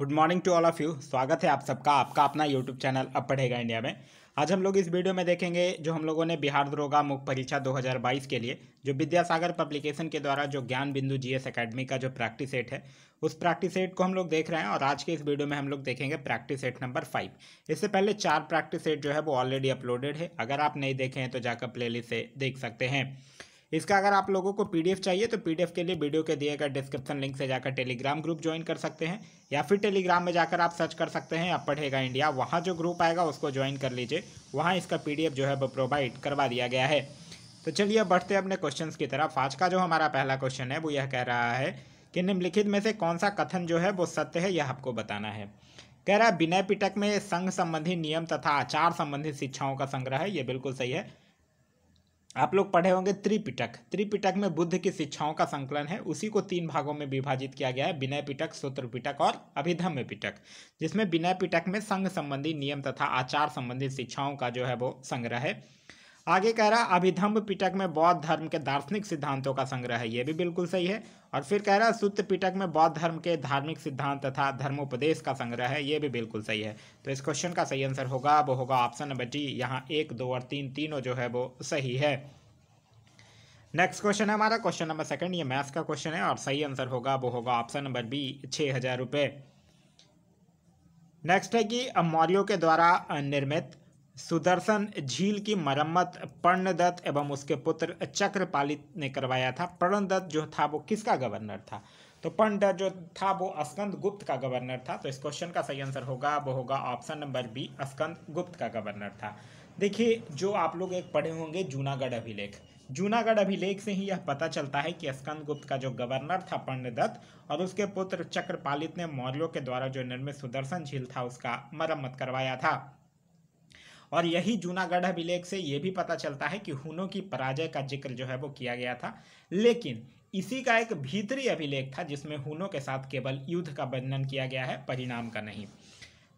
Good morning to all of you स्वागत है आप सबका आपका अपना यूट्यूब चैनल अब पढ़ेगा इंडिया में आज हम लोग इस वीडियो में देखेंगे जो हम लोगों ने बिहार दरोगा मुख्य परीक्षा 2022 के लिए जो विद्यासागर पब्लिकेशन के द्वारा जो ज्ञान बिंदु जीएस एकेडमी का जो प्रैक्टिस सेट है उस प्रैक्टिस सेट को हम लोग देख रहे हैं और आज के इस वीडियो में हम लोग देखेंगे प्रैक्टिस सेट नंबर फाइव इससे पहले चार प्रैक्टिस सेट जो है वो ऑलरेडी अपलोडेड है अगर आप नहीं देखे हैं तो जाकर प्ले से देख सकते हैं इसका अगर आप लोगों को पीडीएफ चाहिए तो पीडीएफ के लिए वीडियो के दिए गए डिस्क्रिप्शन लिंक से जाकर टेलीग्राम ग्रुप ज्वाइन कर सकते हैं या फिर टेलीग्राम में जाकर आप सर्च कर सकते हैं अब पढ़ेगा इंडिया वहाँ जो ग्रुप आएगा उसको ज्वाइन कर लीजिए वहाँ इसका पी जो है वो प्रोवाइड करवा दिया गया है तो चलिए बढ़ते अपने क्वेश्चन की तरफ आज का जो हमारा पहला क्वेश्चन है वो यह कह रहा है कि निम्नलिखित में से कौन सा कथन जो है वो सत्य है यह आपको बताना है कह रहा है विनय पिटक में संघ संबंधी नियम तथा आचार संबंधी शिक्षाओं का संग्रह है ये बिल्कुल सही है आप लोग पढ़े होंगे त्रिपिटक त्रिपिटक में बुद्ध की शिक्षाओं का संकलन है उसी को तीन भागों में विभाजित किया गया है विनय पिटक सूत्र पिटक और अभिधम्य पिटक जिसमें विनय पिटक में संघ संबंधी नियम तथा आचार संबंधी शिक्षाओं का जो है वो संग्रह है आगे कह रहा है अभिधम्ब पिटक में बौद्ध धर्म के दार्शनिक सिद्धांतों का संग्रह है ये भी बिल्कुल सही है और फिर कह रहा है सूत्र पिटक में बौद्ध धर्म के धार्मिक सिद्धांत तथा धर्मोपदेश का संग्रह है ये भी बिल्कुल सही है तो इस क्वेश्चन का सही आंसर होगा वो होगा ऑप्शन नंबर डी यहाँ एक दो और तीन तीनों जो है वो सही है नेक्स्ट क्वेश्चन है हमारा क्वेश्चन नंबर सेकंड ये मैथ्स का क्वेश्चन है और सही आंसर होगा वो होगा ऑप्शन नंबर बी छः हज़ार रुपये नेक्स्ट है कि मौर्यों के द्वारा निर्मित सुदर्शन झील की मरम्मत पर्णदत्त एवं उसके पुत्र चक्रपालित ने करवाया था पर्णदत्त जो था वो किसका गवर्नर था तो पर्णदत्त जो था वो अस्कंद गुप्त का गवर्नर था तो इस क्वेश्चन का सही आंसर होगा वो होगा ऑप्शन नंबर बी अस्कंद गुप्त का गवर्नर था देखिए जो आप लोग एक पढ़े होंगे जूनागढ़ अभिलेख जूनागढ़ अभिलेख से ही यह पता चलता है कि गुप्त का जो गवर्नर था पर्णदत्त और उसके पुत्र चक्रपालित ने मौर्यों के द्वारा जो निर्मित सुदर्शन झील था उसका मरम्मत करवाया था और यही जूनागढ़ अभिलेख से ये भी पता चलता है कि हुनों की पराजय का जिक्र जो है वो किया गया था लेकिन इसी का एक भीतरी अभिलेख था जिसमें हुनों के साथ केवल युद्ध का वर्णन किया गया है परिणाम का नहीं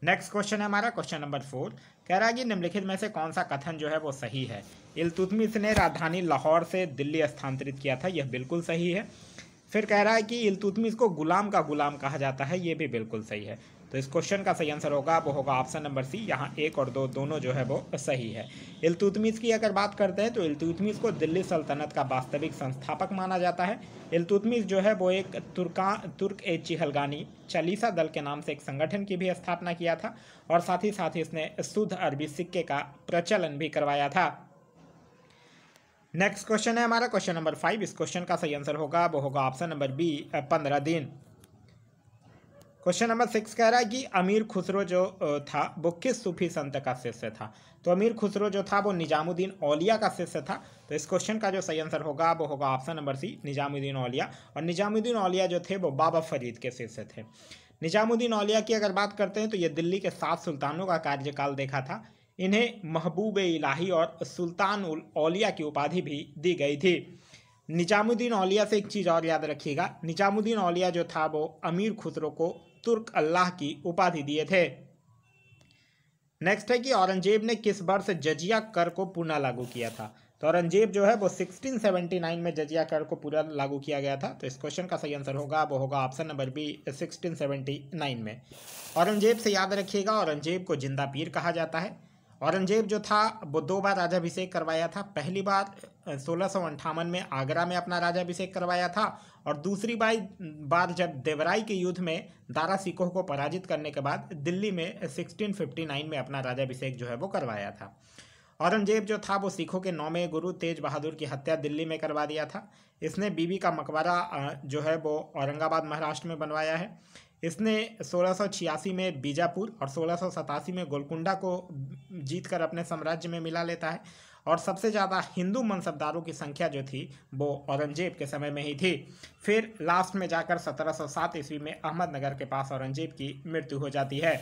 नेक्स्ट क्वेश्चन है हमारा क्वेश्चन नंबर फोर कह रहा है कि निम्नलिखित में से कौन सा कथन जो है वो सही है इलतुतमिस ने राजधानी लाहौर से दिल्ली स्थानांतरित किया था यह बिल्कुल सही है फिर कह रहा है कि इलतुतमिस को गुलाम का गुलाम कहा जाता है ये भी बिल्कुल सही है तो इस क्वेश्चन का सही आंसर होगा वो होगा ऑप्शन नंबर सी यहाँ एक और दो दोनों जो है वो सही है इलतुतमिस की अगर बात करते हैं तो इलतुतमिस को दिल्ली सल्तनत का वास्तविक संस्थापक माना जाता है इलतुतमिस जो है वो एक तुर्का तुर्क ए चिहलगानी चालीसा दल के नाम से एक संगठन की भी स्थापना किया था और साथ ही साथ ही इसने शुद्ध अरबी सिक्के का प्रचलन भी करवाया था नेक्स्ट क्वेश्चन है हमारा क्वेश्चन नंबर फाइव इस क्वेश्चन का सही आंसर होगा वो होगा ऑप्शन नंबर बी पंद्रह दिन क्वेश्चन नंबर सिक्स कह रहा है कि अमीर खुसरो जो था वो किस सूफी संत का शिष्य था तो अमीर खुसरो जो था वो निजामुद्दीन औलिया का शिष्य था तो इस क्वेश्चन का जो सही आंसर होगा वो होगा option number C Nizamuddin Auliya और निजामुद्दीन औलिया जो थे वो बाबा फरीद के शिष्य थे निजामुद्दीन औलिया की अगर बात करते हैं तो ये दिल्ली के सात सुल्तानों का कार्यकाल देखा था इन्हें महबूब इलाही और सुल्तान औलिया की उपाधि भी दी गई थी निजामुद्दीन औलिया से एक चीज़ और याद रखिएगा निजामुद्दीन औलिया जो था वो अमीर खुसरो को तुर्क अल्लाह की उपाधि दिए थे नेक्स्ट है कि औरंगजेब ने किस वर्ष जजिया कर को पुनः लागू किया था तो औरंगजेब जो है वो 1679 में जजिया कर को पूरा लागू किया गया था तो इस क्वेश्चन का सही आंसर होगा वो होगा ऑप्शन नंबर बी 1679 में औरंगजेब से याद रखिएगा औरंगजेब को जिंदा पीर कहा जाता है औरंगजेब जो था वो दो बार राजाभिषेक करवाया था पहली बार सोलह में आगरा में अपना राजाभिषेक करवाया था और दूसरी बार बार जब देवराई के युद्ध में दारा सिकोह को पराजित करने के बाद दिल्ली में 1659 में अपना राजाभिषेक जो है वो करवाया था औरंगजेब जो था वो सिखों के नौवें गुरु तेज बहादुर की हत्या दिल्ली में करवा दिया था इसने बीबी का मकबरा जो है वो औरंगाबाद महाराष्ट्र में बनवाया है इसने सोलह में बीजापुर और सोलह में गोलकुंडा को जीतकर अपने साम्राज्य में मिला लेता है और सबसे ज़्यादा हिंदू मनसबदारों की संख्या जो थी वो औरंगजेब के समय में ही थी फिर लास्ट में जाकर 1707 ईस्वी में अहमदनगर के पास औरंगजेब की मृत्यु हो जाती है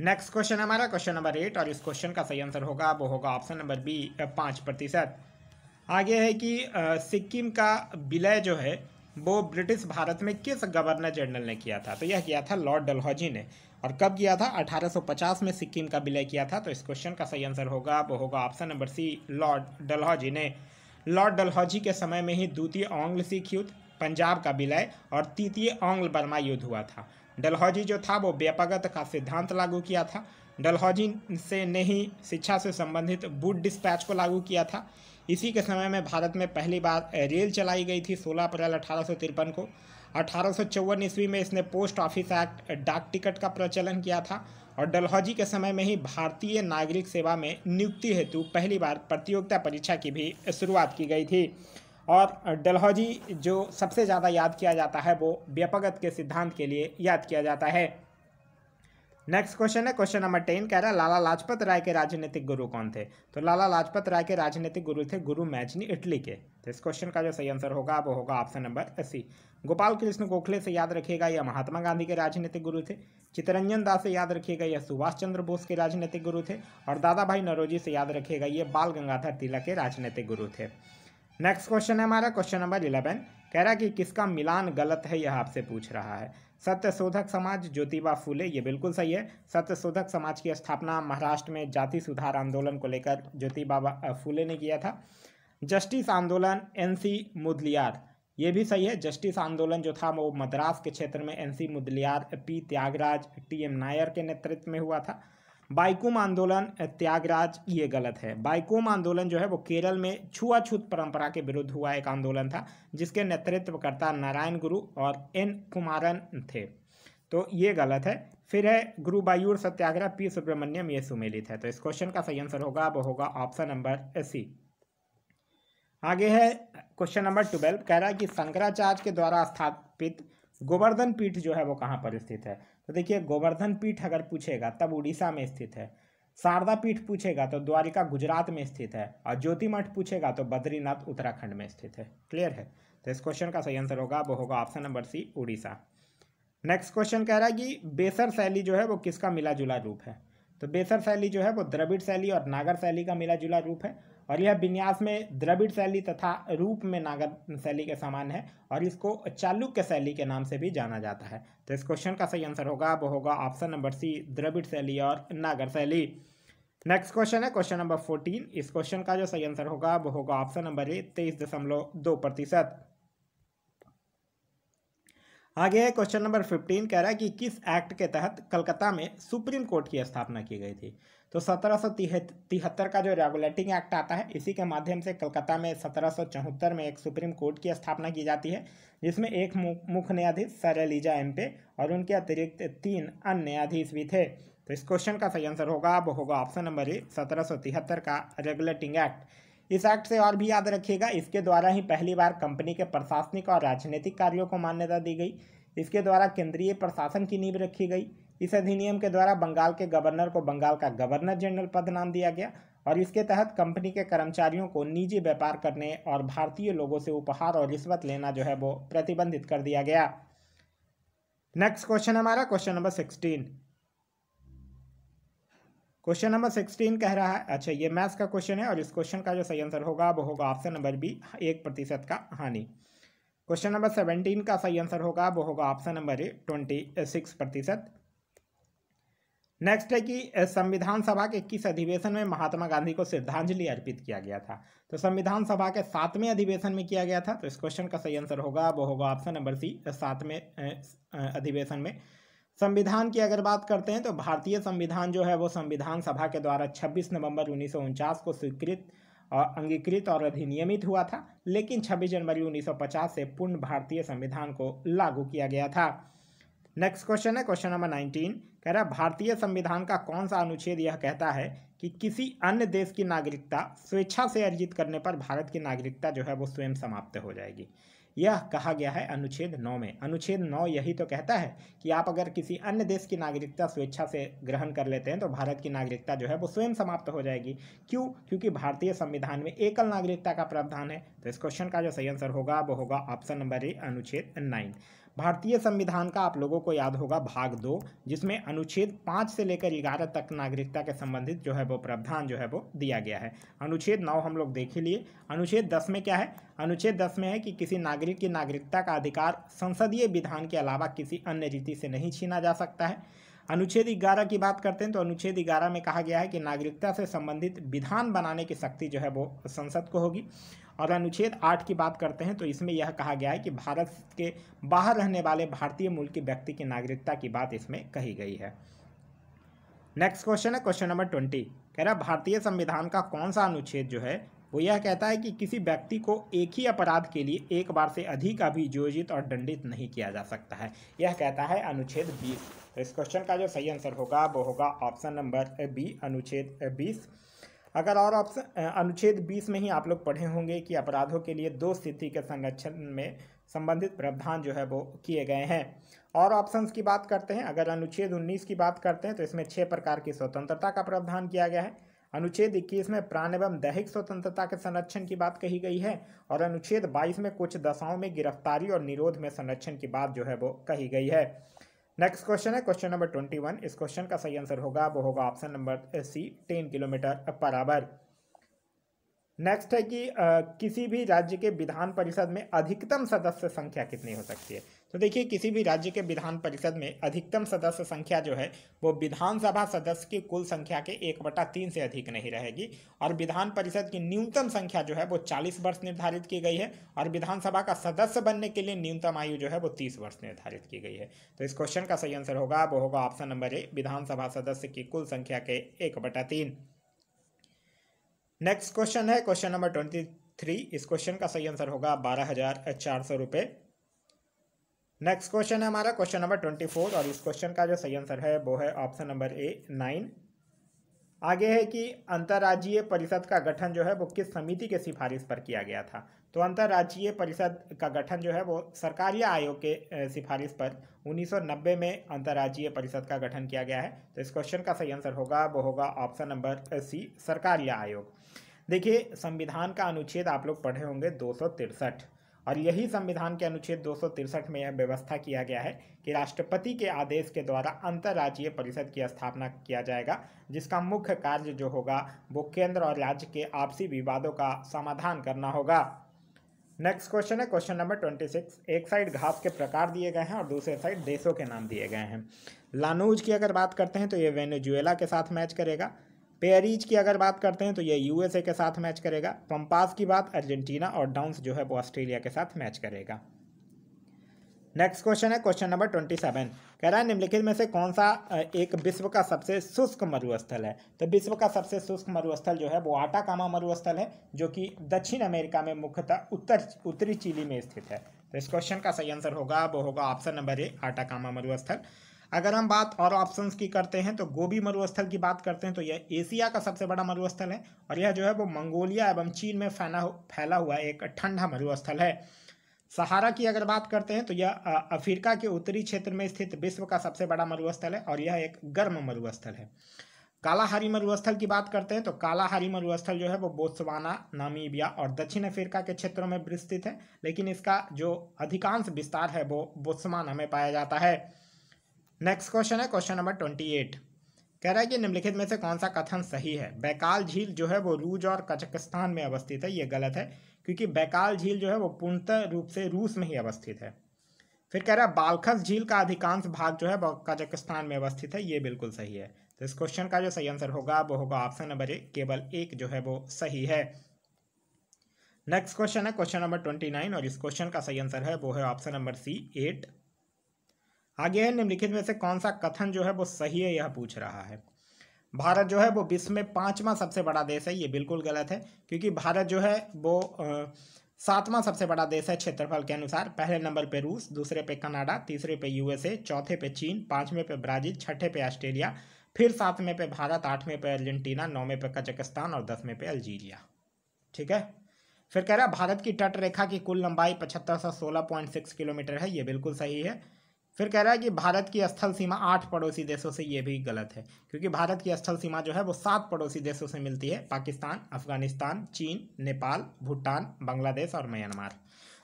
नेक्स्ट क्वेश्चन हमारा क्वेश्चन नंबर एट और इस क्वेश्चन का सही आंसर होगा वो होगा ऑप्शन नंबर बी पाँच प्रतिशत आगे है कि सिक्किम का विलय जो है वो ब्रिटिश भारत में किस गवर्नर जनरल ने किया था तो यह किया था लॉर्ड डलहौजी ने और कब किया था 1850 में सिक्किम का विलय किया था तो इस क्वेश्चन का सही आंसर होगा वो होगा option number C Lord Dalhousie ने लॉर्ड डलहौजी के समय में ही द्वितीय ऑंग्ल सिख युद्ध पंजाब का विलय और तृतीय ऑंग्ल बर्मा युद्ध हुआ था डलहौजी जो था वो व्यापगत का सिद्धांत लागू किया था डलहौजी से ने ही शिक्षा से संबंधित बुट डिस्पैच को लागू किया था इसी के समय में भारत में पहली बार रेल चलाई गई थी 16 अप्रैल अठारह को अठारह ईस्वी में इसने पोस्ट ऑफिस एक्ट डाक टिकट का प्रचलन किया था और डलहौजी के समय में ही भारतीय नागरिक सेवा में नियुक्ति हेतु पहली बार प्रतियोगिता परीक्षा की भी शुरुआत की गई थी और डलहौजी जो सबसे ज़्यादा याद किया जाता है वो व्यापगत के सिद्धांत के लिए याद किया जाता है नेक्स्ट क्वेश्चन है क्वेश्चन नंबर टेन कह रहा है लाला लाजपत राय के राजनीतिक गुरु कौन थे तो लाला लाजपत राय के राजनीतिक गुरु थे गुरु मैचनी इटली के तो इस क्वेश्चन का जो सही आंसर होगा वो होगा option number C Gopal Krishna Gokhale से याद रखिएगा यह महात्मा गांधी के राजनीतिक गुरु थे चितरंजन दास से याद रखिएगा यह सुभाष चंद्र बोस के राजनीतिक गुरु थे और दादा भाई नरोजी से याद रखिएगा ये बाल गंगाधर तिलक के राजनीतिक गुरु थे नेक्स्ट क्वेश्चन है हमारा क्वेश्चन नंबर इलेवन कह रहा है कि किसका मिलान गलत है यह आपसे पूछ रहा है सत्य शोधक समाज ज्योतिबा फूले ये बिल्कुल सही है सत्य शोधक समाज की स्थापना महाराष्ट्र में जाति सुधार आंदोलन को लेकर ज्योतिबा फूले ने किया था जस्टिस आंदोलन एनसी मुदलियार ये भी सही है जस्टिस आंदोलन जो था वो मद्रास के क्षेत्र में N C Mudaliar P Tyagaraja T M Nair के नेतृत्व में हुआ था बाइकोम आंदोलन त्यागराज ये गलत है बाइकोम आंदोलन जो है वो केरल में छुआछूत परंपरा के विरुद्ध हुआ एक आंदोलन था जिसके नेतृत्वकर्ता नारायण गुरु और एन कुमारन थे तो ये गलत है फिर है गुरु बायूर सत्याग्रह पी सुब्रमण्यम ये सुमेलित है तो इस क्वेश्चन का सही आंसर होगा वो होगा ऑप्शन नंबर सी आगे है क्वेश्चन नंबर ट्वेल्व कह रहा है कि शंकराचार्य के द्वारा स्थापित गोवर्धन पीठ जो है वो कहाँ पर स्थित है तो देखिए गोवर्धन पीठ अगर पूछेगा तब उड़ीसा में स्थित है शारदा पीठ पूछेगा तो द्वारिका गुजरात में स्थित है और ज्योतिमठ पूछेगा तो बद्रीनाथ उत्तराखंड में स्थित है क्लियर है तो इस क्वेश्चन का सही आंसर होगा वो होगा option number C Orissa next question कह रहा है कि बेसर शैली जो है वो किसका मिला जुला रूप है तो बेसर शैली जो है वो द्रविड़ शैली और नागर शैली का मिला जुला रूप है और यह विन्यास में द्रविड़ शैली तथा रूप में नागर शैली के समान है और इसको चालुक्य शैली के नाम से भी जाना जाता है तो इस क्वेश्चन का सही आंसर होगा वो होगा ऑप्शन नंबर सी द्रविड़ शैली और नागर शैली नेक्स्ट क्वेश्चन है क्वेश्चन नंबर फोर्टीन इस क्वेश्चन का जो सही आंसर होगा वो होगा ऑप्शन नंबर ए तेईस दशमलव दो प्रतिशत आगे है क्वेश्चन नंबर फिफ्टीन कह रहा है कि किस एक्ट के तहत कलकत्ता में सुप्रीम कोर्ट की स्थापना की गई थी तो सत्रह तिहत्तर का जो रेगुलेटिंग एक्ट आता है इसी के माध्यम से कलकत्ता में सत्रह में एक सुप्रीम कोर्ट की स्थापना की जाती है जिसमें एक मुख्य न्यायाधीश सर एम पे और उनके अतिरिक्त तीन अन्य न्यायाधीश भी थे तो इस क्वेश्चन का सही आंसर होगा वो होगा ऑप्शन नंबर ए सत्रह का रेगुलेटिंग एक्ट इस एक्ट से और भी याद रखिएगा इसके द्वारा ही पहली बार कंपनी के प्रशासनिक और राजनीतिक कार्यों को मान्यता दी गई इसके द्वारा केंद्रीय प्रशासन की नींव रखी गई इस अधिनियम के द्वारा बंगाल के गवर्नर को बंगाल का गवर्नर जनरल पद नाम दिया गया और इसके तहत कंपनी के कर्मचारियों को निजी व्यापार करने और भारतीय लोगों से उपहार और रिश्वत लेना जो है वो प्रतिबंधित कर दिया गया नेक्स्ट क्वेश्चन हमारा question number sixteen question number sixteen कह रहा है अच्छा ये मैथ्स का क्वेश्चन है और इस क्वेश्चन का जो सही आंसर होगा वो होगा ऑप्शन नंबर बी एक प्रतिशत का हानि क्वेश्चन नंबर सेवनटीन का सही आंसर होगा वो होगा option number A twenty six प्रतिशत नेक्स्ट है कि संविधान सभा के किस अधिवेशन में महात्मा गांधी को श्रद्धांजलि अर्पित किया गया था तो संविधान सभा के सातवें अधिवेशन में किया गया था तो इस क्वेश्चन का सही आंसर होगा वो होगा ऑप्शन नंबर सी सातवें अधिवेशन में संविधान की अगर बात करते हैं तो भारतीय संविधान जो है वो संविधान सभा के द्वारा 26 नवंबर उन्नीस को स्वीकृत और अंगीकृत और अधिनियमित हुआ था लेकिन 26 जनवरी 1950 से पूर्ण भारतीय संविधान को लागू किया गया था नेक्स्ट क्वेश्चन है क्वेश्चन नंबर नाइनटीन कह रहा है भारतीय संविधान का कौन सा अनुच्छेद यह कहता है कि किसी अन्य देश की नागरिकता स्वेच्छा से अर्जित करने पर भारत की नागरिकता जो है वो स्वयं समाप्त हो जाएगी यह कहा गया है अनुच्छेद नौ में अनुच्छेद नौ यही तो कहता है कि आप अगर किसी अन्य देश की नागरिकता स्वेच्छा से ग्रहण कर लेते हैं तो भारत की नागरिकता जो है वो स्वयं समाप्त हो जाएगी क्यों क्योंकि भारतीय संविधान में एकल नागरिकता का प्रावधान है तो इस क्वेश्चन का जो सही आंसर होगा वो होगा ऑप्शन नंबर ए अनुच्छेद नाइन भारतीय संविधान का आप लोगों को याद होगा भाग दो जिसमें अनुच्छेद पाँच से लेकर ग्यारह तक नागरिकता के संबंधित जो है वो प्रावधान जो है वो दिया गया है अनुच्छेद नौ हम लोग देख ही लिए अनुच्छेद दस में क्या है अनुच्छेद दस में है कि किसी नागरिक की नागरिकता का अधिकार संसदीय विधान के अलावा किसी अन्य रीति से नहीं छीना जा सकता है अनुच्छेद ग्यारह की बात करते हैं तो अनुच्छेद ग्यारह में कहा गया है कि नागरिकता से संबंधित विधान बनाने की शक्ति जो है वो संसद को होगी और अनुच्छेद आठ की बात करते हैं तो इसमें यह कहा गया है कि भारत के बाहर रहने वाले भारतीय मूल के व्यक्ति की नागरिकता की बात इसमें कही गई है नेक्स्ट क्वेश्चन है क्वेश्चन नंबर ट्वेंटी कह रहा भारतीय संविधान का कौन सा अनुच्छेद जो है वो यह कहता है कि किसी व्यक्ति को एक ही अपराध के लिए एक बार से अधिक अभियोजित और दंडित नहीं किया जा सकता है यह कहता है अनुच्छेद बीस तो इस क्वेश्चन का जो सही आंसर होगा वो होगा ऑप्शन नंबर बी अनुच्छेद बीस अगर और ऑप्शन अनुच्छेद बीस में ही आप लोग पढ़े होंगे कि अपराधों के लिए दो स्थिति के संरक्षण में संबंधित प्रावधान जो है वो किए गए हैं और ऑप्शंस की बात करते हैं अगर अनुच्छेद उन्नीस की बात करते हैं तो इसमें छः प्रकार की स्वतंत्रता का प्रावधान किया गया है अनुच्छेद इक्कीस में प्राण एवं दैहिक स्वतंत्रता के संरक्षण की बात कही गई है और अनुच्छेद बाईस में कुछ दशाओं में गिरफ्तारी और निरोध में संरक्षण की बात जो है वो कही गई है नेक्स्ट क्वेश्चन है क्वेश्चन नंबर ट्वेंटी वन इस क्वेश्चन का सही आंसर होगा वो होगा option number C ten kilometre per hour next है कि आ, किसी भी राज्य के विधान परिषद में अधिकतम सदस्य संख्या कितनी हो सकती है तो देखिए किसी भी राज्य के विधान परिषद में अधिकतम सदस्य संख्या जो है वो विधानसभा सदस्य की कुल संख्या के एक बटा तीन से अधिक नहीं रहेगी और विधान परिषद की न्यूनतम संख्या जो है वो चालीस वर्ष निर्धारित की गई है और विधानसभा का सदस्य बनने के लिए न्यूनतम आयु जो है वो तीस वर्ष निर्धारित की गई है तो इस क्वेश्चन का सही आंसर होगा वो होगा ऑप्शन नंबर ए विधानसभा सदस्य की कुल संख्या के एक बटा तीन नेक्स्ट क्वेश्चन है क्वेश्चन नंबर ट्वेंटी थ्री इस क्वेश्चन का सही आंसर होगा बारह हजार चार सौ रुपये नेक्स्ट क्वेश्चन है हमारा क्वेश्चन नंबर ट्वेंटी फोर और इस क्वेश्चन का जो सही आंसर है वो है ऑप्शन नंबर ए नाइन आगे है कि अंतर्राज्यीय परिषद का गठन जो है वो किस समिति के सिफारिश पर किया गया था तो अंतर्राज्यीय परिषद का गठन जो है वो सरकारी आयोग के सिफारिश पर 1990 में अंतर्राज्यीय परिषद का गठन किया गया है तो इस क्वेश्चन का सही आंसर होगा वो होगा ऑप्शन नंबर सी सरकारी आयोग देखिए संविधान का अनुच्छेद आप लोग पढ़े होंगे दो और यही संविधान के अनुच्छेद दो में यह व्यवस्था किया गया है कि राष्ट्रपति के आदेश के द्वारा अंतर्राज्यीय परिषद की स्थापना किया जाएगा जिसका मुख्य कार्य जो होगा वो केंद्र और राज्य के आपसी विवादों का समाधान करना होगा नेक्स्ट क्वेश्चन है क्वेश्चन नंबर ट्वेंटी सिक्स एक साइड घास के प्रकार दिए गए हैं और दूसरे साइड देशों के नाम दिए गए हैं लानूज की अगर बात करते हैं तो ये वेनेजुएला के साथ मैच करेगा पेरीज की अगर बात करते हैं तो ये यूएसए के साथ मैच करेगा पंपास की बात अर्जेंटीना और डाउंस जो है वो ऑस्ट्रेलिया के साथ मैच करेगा नेक्स्ट क्वेश्चन है क्वेश्चन नंबर ट्वेंटी सेवन कह रहा है निम्नलिखित में से कौन सा एक विश्व का सबसे शुष्क मरुस्थल है तो विश्व का सबसे शुष्क मरुस्थल जो है वो आटाकामा मरुस्थल है जो कि दक्षिण अमेरिका में मुख्यतः उत्तर उत्तरी चिली में स्थित है तो इस क्वेश्चन का सही आंसर होगा वो होगा ऑप्शन नंबर ए आटाकामा मरुस्थल अगर हम बात और ऑप्शन की करते हैं तो गोभी मरुस्थल की बात करते हैं तो यह एशिया का सबसे बड़ा मरुस्थल है और यह जो है वो मंगोलिया एवं चीन में फैला फैला हुआ एक ठंडा मरुस्थल है सहारा की अगर बात करते हैं तो यह अफ्रीका के उत्तरी क्षेत्र में स्थित विश्व का सबसे बड़ा मरुस्थल है और यह एक गर्म मरुस्थल है कालाहारी मरुस्थल की बात करते हैं तो कालाहारी मरुस्थल जो है वो बोत्सवाना नामीबिया और दक्षिण अफ्रीका के क्षेत्रों में विस्तृत है लेकिन इसका जो अधिकांश विस्तार है वो बोत्सवाना में पाया जाता है नेक्स्ट क्वेश्चन है क्वेश्चन नंबर ट्वेंटी एट कह रहा है कि निम्नलिखित में से कौन सा कथन सही है बैकाल झील जो है वो रूज और कजकस्तान में अवस्थित है ये गलत है क्योंकि बैकाल झील जो है वो पूर्णतः रूप से रूस में ही अवस्थित है फिर कह रहा है बालखस झील का अधिकांश भाग जो है कजाकिस्तान में अवस्थित है ये बिल्कुल सही है तो इस क्वेश्चन का जो सही आंसर होगा वो होगा ऑप्शन नंबर एक केवल एक जो है वो सही है नेक्स्ट क्वेश्चन है क्वेश्चन नंबर ट्वेंटी नाइन और इस क्वेश्चन का सही आंसर है वो है ऑप्शन नंबर सी एट आगे है निम्नलिखित में से कौन सा कथन जो है वो सही है यह पूछ रहा है भारत जो है वो विश्व में पाँचवा सबसे बड़ा देश है ये बिल्कुल गलत है क्योंकि भारत जो है वो सातवां सबसे बड़ा देश है क्षेत्रफल के अनुसार पहले नंबर पे रूस दूसरे पे कनाडा तीसरे पे यूएसए चौथे पे चीन पाँचवें पे ब्राजील छठे पे ऑस्ट्रेलिया फिर सातवें पे भारत आठवें पे अर्जेंटीना नौवें पे कजाकिस्तान और दसवें पे अल्जीरिया ठीक है फिर कह रहा है भारत की तट रेखा की कुल लंबाई पचहत्तर सौ सोलह पॉइंट सिक्स किलोमीटर है ये बिल्कुल सही है फिर कह रहा है कि भारत की स्थल सीमा आठ पड़ोसी देशों से ये भी गलत है क्योंकि भारत की स्थल सीमा जो है वो सात पड़ोसी देशों से मिलती है पाकिस्तान अफगानिस्तान चीन नेपाल भूटान बांग्लादेश और म्यांमार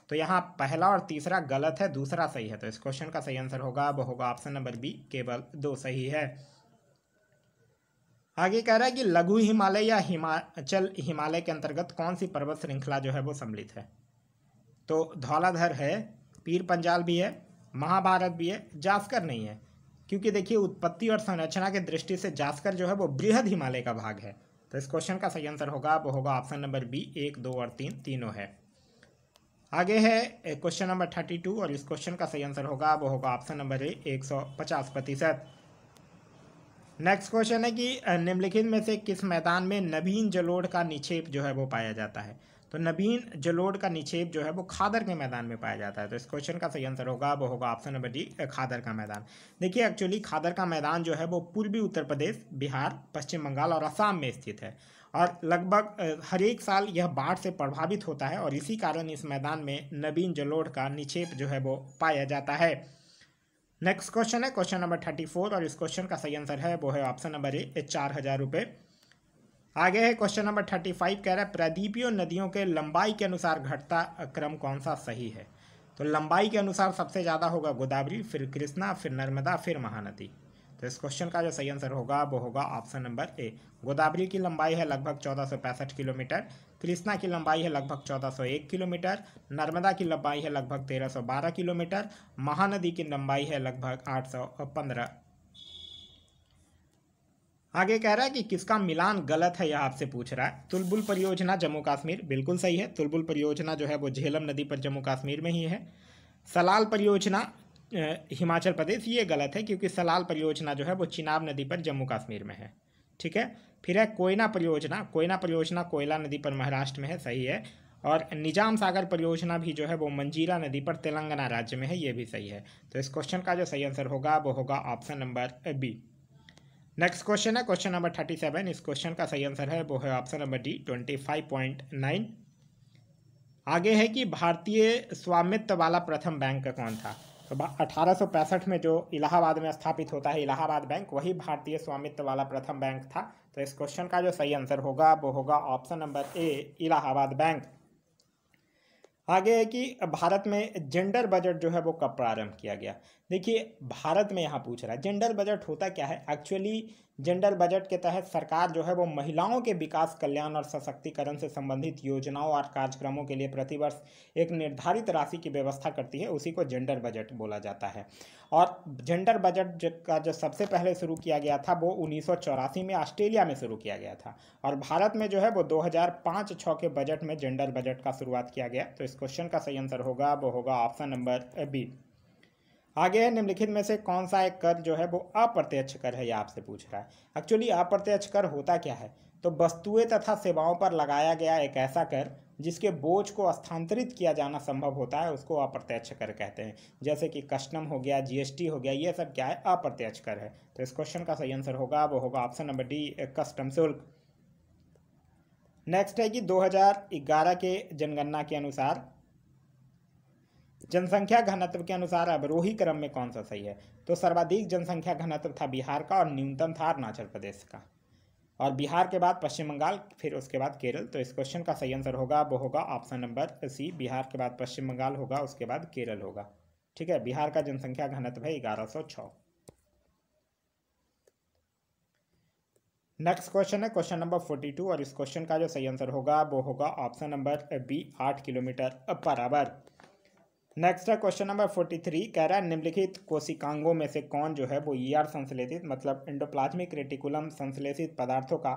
तो यहाँ पहला और तीसरा गलत है दूसरा सही है तो इस क्वेश्चन का सही आंसर होगा वो होगा ऑप्शन नंबर बी केवल दो सही है आगे कह रहा है कि लघु हिमालय या हिमाचल हिमालय के अंतर्गत कौन सी पर्वत श्रृंखला जो है वो सम्मिलित है तो धौलाधर है पीर पंजाल भी है महाभारत भी है जास्कर नहीं है क्योंकि देखिए उत्पत्ति और संरचना के दृष्टि से जास्कर जो है वो बृहद हिमालय का भाग है तो इस क्वेश्चन का सही आंसर होगा वो होगा ऑप्शन नंबर बी एक दो और तीन तीनों है आगे है क्वेश्चन नंबर थर्टी टू और इस क्वेश्चन का सही आंसर होगा वो होगा ऑप्शन नंबर ए एक सौ पचास प्रतिशत नेक्स्ट क्वेश्चन है कि निम्नलिखित में से किस मैदान में नवीन जलोढ़ का निक्षेप जो है वो पाया जाता है तो नबीन जलोड का निक्षेप जो है वो खादर के मैदान में पाया जाता है तो इस क्वेश्चन का सही आंसर होगा वो होगा ऑप्शन नंबर डी खादर का मैदान देखिए एक्चुअली खादर का मैदान जो है वो पूर्वी उत्तर प्रदेश बिहार पश्चिम बंगाल और असम में स्थित है और लगभग हर एक साल यह बाढ़ से प्रभावित होता है और इसी कारण इस मैदान में नबीन जलोड का निक्षेप जो है वो पाया जाता है नेक्स्ट क्वेश्चन है क्वेश्चन नंबर थर्टी फोर और इस क्वेश्चन का सही आंसर है वो है ऑप्शन नंबर ए चार हज़ार रुपये आगे है क्वेश्चन नंबर थर्टी फाइव कह रहा है प्रदीपीय नदियों के लंबाई के अनुसार घटता क्रम कौन सा सही है तो लंबाई के अनुसार सबसे ज़्यादा होगा गोदावरी फिर कृष्णा फिर नर्मदा फिर महानदी तो इस क्वेश्चन का जो सही आंसर होगा वो होगा ऑप्शन नंबर ए गोदावरी की लंबाई है लगभग चौदह किलोमीटर कृष्णा की लंबाई है लगभग 1401 किलोमीटर नर्मदा की लंबाई है लगभग 1312 किलोमीटर महानदी की लंबाई है लगभग 815 आगे कह रहा है कि किसका मिलान गलत है यह आपसे पूछ रहा है तुलबुल परियोजना जम्मू कश्मीर बिल्कुल सही है तुलबुल परियोजना जो है वो झेलम नदी पर जम्मू कश्मीर में ही है सलाल परियोजना हिमाचल प्रदेश ये गलत है क्योंकि सलाल परियोजना जो है वो चिनाब नदी पर जम्मू कश्मीर में है ठीक है फिर है कोयना परियोजना कोयना परियोजना कोयला नदी पर महाराष्ट्र में है सही है और निजाम सागर परियोजना भी जो है वो मंजीरा नदी पर तेलंगाना राज्य में है ये भी सही है तो इस क्वेश्चन का जो सही आंसर होगा वो होगा option number B next question है क्वेश्चन नंबर थर्टी सेवन इस क्वेश्चन का सही आंसर है वो है option number D twenty five point nine आगे है कि भारतीय स्वामित्व वाला प्रथम बैंक कौन था तो अठारह सौ पैंसठ में जो इलाहाबाद में स्थापित होता है इलाहाबाद बैंक वही भारतीय स्वामित्व वाला प्रथम बैंक था तो इस क्वेश्चन का जो सही आंसर होगा वो होगा option number A Allahabad bank आगे है कि भारत में जेंडर बजट जो है वो कब प्रारंभ किया गया देखिए भारत में यहाँ पूछ रहा है जेंडर बजट होता क्या है एक्चुअली जेंडर बजट के तहत सरकार जो है वो महिलाओं के विकास कल्याण और सशक्तिकरण से संबंधित योजनाओं और कार्यक्रमों के लिए प्रतिवर्ष एक निर्धारित राशि की व्यवस्था करती है उसी को जेंडर बजट बोला जाता है और जेंडर बजट का जो सबसे पहले शुरू किया गया था वो उन्नीस में ऑस्ट्रेलिया में शुरू किया गया था और भारत में जो है वो दो हज़ार के बजट में जेंडर बजट का शुरुआत किया गया तो इस क्वेश्चन का सही आंसर होगा वो होगा ऑप्शन नंबर बी आगे है निम्नलिखित में से कौन सा एक कर जो है वो अप्रत्यक्ष कर है ये आपसे पूछ रहा है एक्चुअली अप्रत्यक्ष कर होता क्या है तो वस्तुएं तथा सेवाओं पर लगाया गया एक ऐसा कर जिसके बोझ को स्थानांतरित किया जाना संभव होता है उसको अप्रत्यक्ष कर कहते हैं जैसे कि कस्टम हो गया जीएसटी हो गया ये सब क्या है अप्रत्यक्ष कर है तो इस क्वेश्चन का सही आंसर होगा वो होगा ऑप्शन नंबर डी कस्टम शुल्क नेक्स्ट है कि 2011 के जनगणना के अनुसार जनसंख्या घनत्व के अनुसार अवरोही क्रम में कौन सा सही है तो सर्वाधिक जनसंख्या घनत्व था बिहार का और न्यूनतम था अरुणाचल प्रदेश का और बिहार के बाद पश्चिम बंगाल फिर उसके बाद केरल तो इस क्वेश्चन का सही आंसर होगा वो होगा ऑप्शन नंबर सी बिहार के बाद पश्चिम बंगाल होगा उसके बाद केरल होगा ठीक है बिहार का जनसंख्या घनत्व है ग्यारह नेक्स्ट क्वेश्चन है क्वेश्चन नंबर फोर्टी टू और इस क्वेश्चन का जो सही आंसर होगा वो होगा ऑप्शन नंबर बी आठ किलोमीटर पर आवर नेक्स्ट है क्वेश्चन नंबर फोर्टी थ्री कह रहा है निम्नलिखित कोशिकांगों में से कौन जो है वो ई e आर संश्लेषित मतलब इंडोप्लाज्मिक रेटिकुलम संश्लेषित पदार्थों का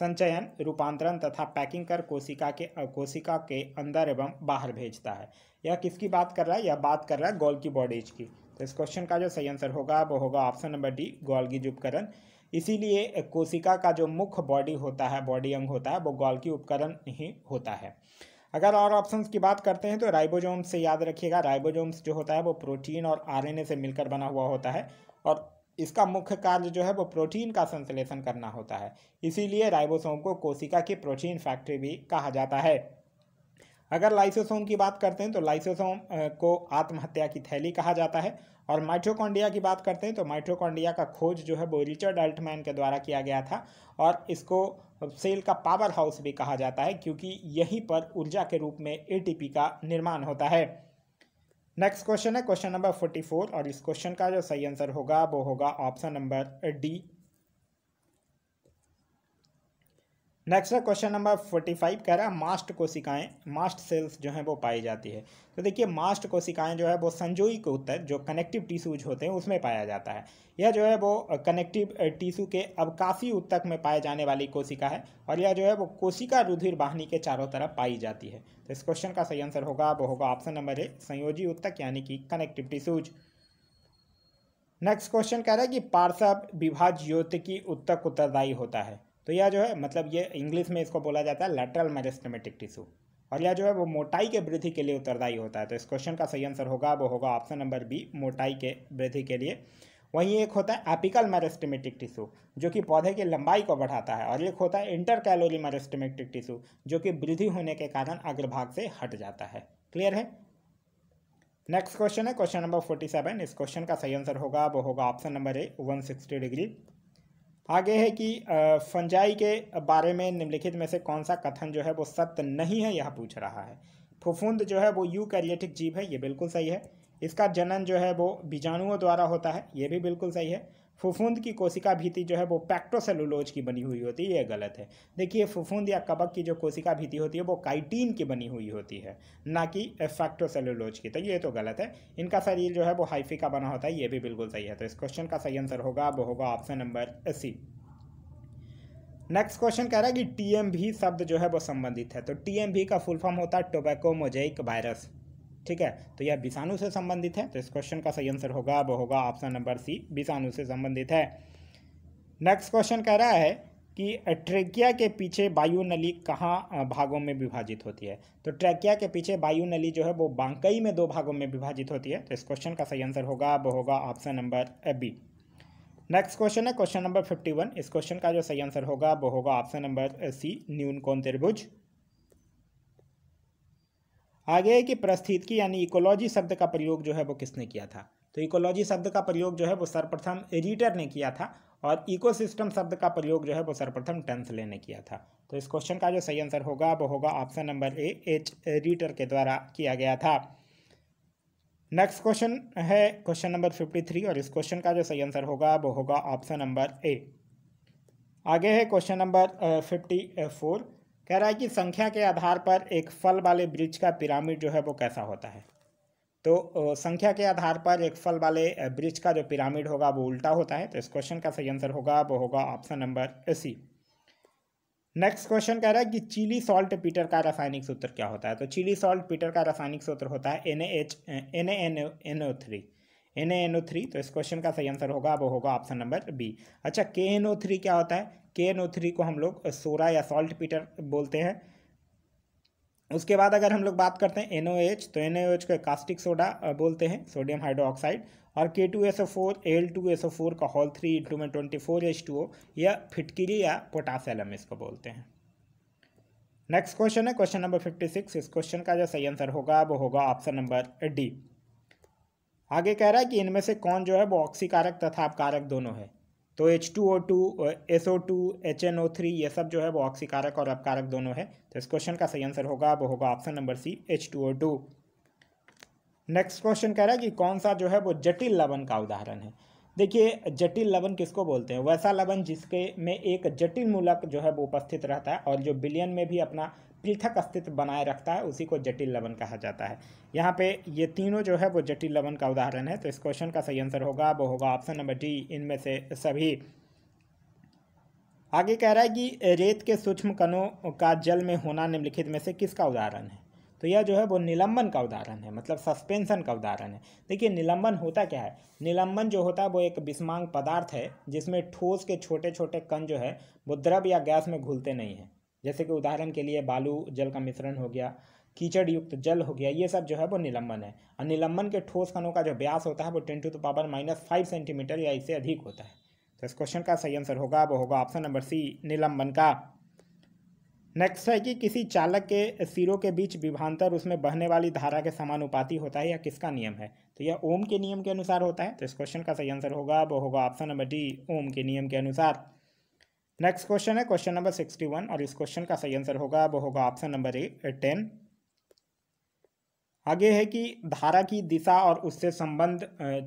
संचयन रूपांतरण तथा पैकिंग कर कोशिका के कोशिका के अंदर एवं बाहर भेजता है यह किसकी बात कर रहा है यह बात कर रहा है की बॉडीज की तो इस क्वेश्चन का जो सही आंसर होगा वो होगा ऑप्शन नंबर डी गोल्गी उपकरण इसीलिए कोशिका का जो मुख्य बॉडी होता है बॉडी अंग होता है वो की उपकरण ही होता है अगर और ऑप्शंस की बात करते हैं तो राइबोजोम्स से याद रखिएगा राइबोजोम्स जो होता है वो प्रोटीन और आरएनए से मिलकर बना हुआ होता है और इसका मुख्य कार्य जो है वो प्रोटीन का संश्लेषण करना होता है इसीलिए राइबोसोम को कोशिका की प्रोटीन फैक्ट्री भी कहा जाता है अगर लाइसोसोम की बात करते हैं तो लाइसोसोम को आत्महत्या की थैली कहा जाता है और माइट्रोकॉन्डिया की बात करते हैं तो माइट्रोकॉन्डिया का खोज जो है वो रिचर्ड अल्टमैन के द्वारा किया गया था और इसको सेल का पावर हाउस भी कहा जाता है क्योंकि यहीं पर ऊर्जा के रूप में एटीपी का निर्माण होता है नेक्स्ट क्वेश्चन है क्वेश्चन नंबर फोर्टी फोर और इस क्वेश्चन का जो सही आंसर होगा वो होगा ऑप्शन नंबर डी नेक्स्ट है क्वेश्चन नंबर फोर्टी फाइव कह रहा है मास्ट कोशिकाएं मास्ट सेल्स जो हैं वो पाई जाती है तो देखिए मास्ट कोशिकाएं जो है वो संजोई के उत्तर जो कनेक्टिव टिश्यूज होते हैं उसमें पाया जाता है यह जो है वो कनेक्टिव टिश्यू के अवकाशी उत्तक में पाए जाने वाली कोशिका है और यह जो है वो कोशिका रुधिर वाहनी के चारों तरफ पाई जाती है तो इस क्वेश्चन का सही आंसर होगा वो होगा ऑप्शन नंबर ए संयोजी उत्तक यानी कि कनेक्टिव टिश्यूज़ नेक्स्ट क्वेश्चन कह रहा है कि पार्श्व विभाज्योत की उत्तक उत्तरदायी होता है तो यह जो है मतलब ये इंग्लिश में इसको बोला जाता है लेटरल मेरिस्टमेटिक टिश्यू और यह जो है वो मोटाई के वृद्धि के लिए उत्तरदायी होता है तो इस क्वेश्चन का सही आंसर होगा वो होगा ऑप्शन नंबर बी मोटाई के वृद्धि के लिए वहीं एक होता है एपिकल मैरिस्टमेटिक टिश्यू जो कि पौधे की लंबाई को बढ़ाता है और एक होता है इंटर कैलोरी मैरिस्टमेटिक टिश्यू जो कि वृद्धि होने के कारण अग्रभाग से हट जाता है क्लियर है नेक्स्ट क्वेश्चन है क्वेश्चन नंबर फोर्टी सेवन इस क्वेश्चन का सही आंसर होगा वो होगा option number A one sixty degree आगे है कि फंजाई के बारे में निम्नलिखित में से कौन सा कथन जो है वो सत्य नहीं है यह पूछ रहा है फुफुंद जो है वो यू जीव है ये बिल्कुल सही है इसका जनन जो है वो बीजाणुओं द्वारा होता है ये भी बिल्कुल सही है फुफूंद की कोशिका भीति जो है वो पैक्टोसेलुलोज की बनी हुई होती है ये गलत है देखिए फुफूंद या कबक की जो कोशिका भीति होती है वो काइटीन की बनी हुई होती है ना कि फैक्टोसेलुलोज की तो ये तो गलत है इनका शरीर जो है वो हाइफी का बना होता है ये भी बिल्कुल सही है तो इस क्वेश्चन का सही आंसर होगा वो होगा option number C next question कह रहा है कि टी शब्द जो है वो संबंधित है तो टी का फुल फॉर्म होता है टोबैको मोजेक वायरस ठीक है तो यह विषाणु से संबंधित है तो इस क्वेश्चन का सही आंसर होगा वो होगा ऑप्शन नंबर सी विषाणु से संबंधित है नेक्स्ट क्वेश्चन कह रहा है कि ट्रेकिया के पीछे वायु नली कहाँ भागों में विभाजित होती है तो ट्रेकिया के पीछे वायु नली जो है वो बांकई में दो भागों में विभाजित होती है तो इस क्वेश्चन का सही आंसर होगा वो होगा option number B next question है क्वेश्चन नंबर फिफ्टी वन इस क्वेश्चन का जो सही आंसर होगा वो होगा ऑप्शन नंबर सी न्यून कौन त्रिभुज आगे है कि परिस्थितिकी यानी इकोलॉजी शब्द का प्रयोग जो है वो किसने किया था तो इकोलॉजी शब्द का प्रयोग जो है वो सर्वप्रथम एडिटर ने किया था और इकोसिस्टम शब्द का प्रयोग जो है वो सर्वप्रथम टेंसले ने किया था तो इस क्वेश्चन का जो सही आंसर होगा वो होगा option number A H editor के द्वारा किया गया था नेक्स्ट क्वेश्चन है क्वेश्चन नंबर फिफ्टी थ्री और इस क्वेश्चन का जो सही आंसर होगा वो होगा ऑप्शन नंबर ए आगे है क्वेश्चन नंबर फिफ्टी फोर कह रहा है कि संख्या के आधार पर एक फल वाले वृक्ष का पिरामिड जो है वो कैसा होता है तो संख्या के आधार पर एक फल वाले वृक्ष का जो पिरामिड होगा वो उल्टा होता है तो इस क्वेश्चन का सही आंसर होगा वो होगा option number C next question कह रहा है कि चिली सॉल्ट पीटर का रासायनिक सूत्र क्या होता है तो चिली सॉल्ट पीटर का रासायनिक सूत्र होता है N A H N N N O three N A N O three तो इस क्वेश्चन का सही आंसर होगा वो होगा ऑप्शन नंबर बी अच्छा के एन ओ थ्री क्या होता है के एन ओ थ्री को हम लोग सोरा या सॉल्ट पीटर बोलते हैं उसके बाद अगर हम लोग बात करते हैं एन ओ एच तो एन ओ एच को कास्टिक सोडा बोलते हैं सोडियम हाइड्रोक्साइड और K two S O four L two S O four का हॉल थ्री इंटू में twenty four H two O या फिटकिली या पोटासलम इसको बोलते हैं नेक्स्ट क्वेश्चन है क्वेश्चन नंबर फिफ्टी सिक्स इस क्वेश्चन का जो सही आंसर होगा वो होगा ऑप्शन नंबर डी आगे कह रहा है कि इनमें से कौन जो है वो ऑक्सीकारक तथा अपकारक दोनों है तो H two O two S O two H N O three ये सब जो है वो ऑक्सीकारक और अपकारक दोनों है तो इस क्वेश्चन का सही आंसर होगा वो होगा option number C H two O two next question कह रहा है कि कौन सा जो है वो जटिल लवण का उदाहरण है देखिए जटिल लवण किसको बोलते हैं वैसा लवण जिसके में एक जटिल मूलक जो है वो उपस्थित रहता है और जो बिलियन में भी अपना पृथक अस्तित्व बनाए रखता है उसी को जटिल लवन कहा जाता है यहाँ पे ये तीनों जो है वो जटिल लवन का उदाहरण है तो इस क्वेश्चन का सही आंसर होगा वो होगा ऑप्शन नंबर डी इनमें से सभी आगे कह रहा है कि रेत के सूक्ष्म कणों का जल में होना निम्नलिखित में से किसका उदाहरण है तो यह जो है वो निलंबन का उदाहरण है मतलब सस्पेंशन का उदाहरण है देखिए निलंबन होता क्या है निलंबन जो होता है वो एक विस्मांग पदार्थ है जिसमें ठोस के छोटे छोटे कण जो है वो द्रव या गैस में घुलते नहीं हैं जैसे कि उदाहरण के लिए बालू जल का मिश्रण हो गया कीचड़ युक्त जल हो गया ये सब जो है वो निलंबन है और निलंबन के ठोस कणों का जो व्यास होता है वो ten to the power minus five centimetre या इससे अधिक होता है तो इस क्वेश्चन का सही आंसर होगा वो होगा ऑप्शन नंबर सी निलंबन का नेक्स्ट है कि किसी चालक के सिरों के बीच विभांतर उसमें बहने वाली धारा के समानुपाती होता है या किसका नियम है तो यह ओम के नियम के अनुसार होता है तो इस क्वेश्चन का सही आंसर होगा वो होगा ऑप्शन नंबर डी ओम के नियम के अनुसार नेक्स्ट क्वेश्चन है क्वेश्चन नंबर सिक्सटी वन और इस क्वेश्चन का सही आंसर होगा वो होगा ऑप्शन नंबर ए टेन आगे है कि धारा की दिशा और उससे संबंध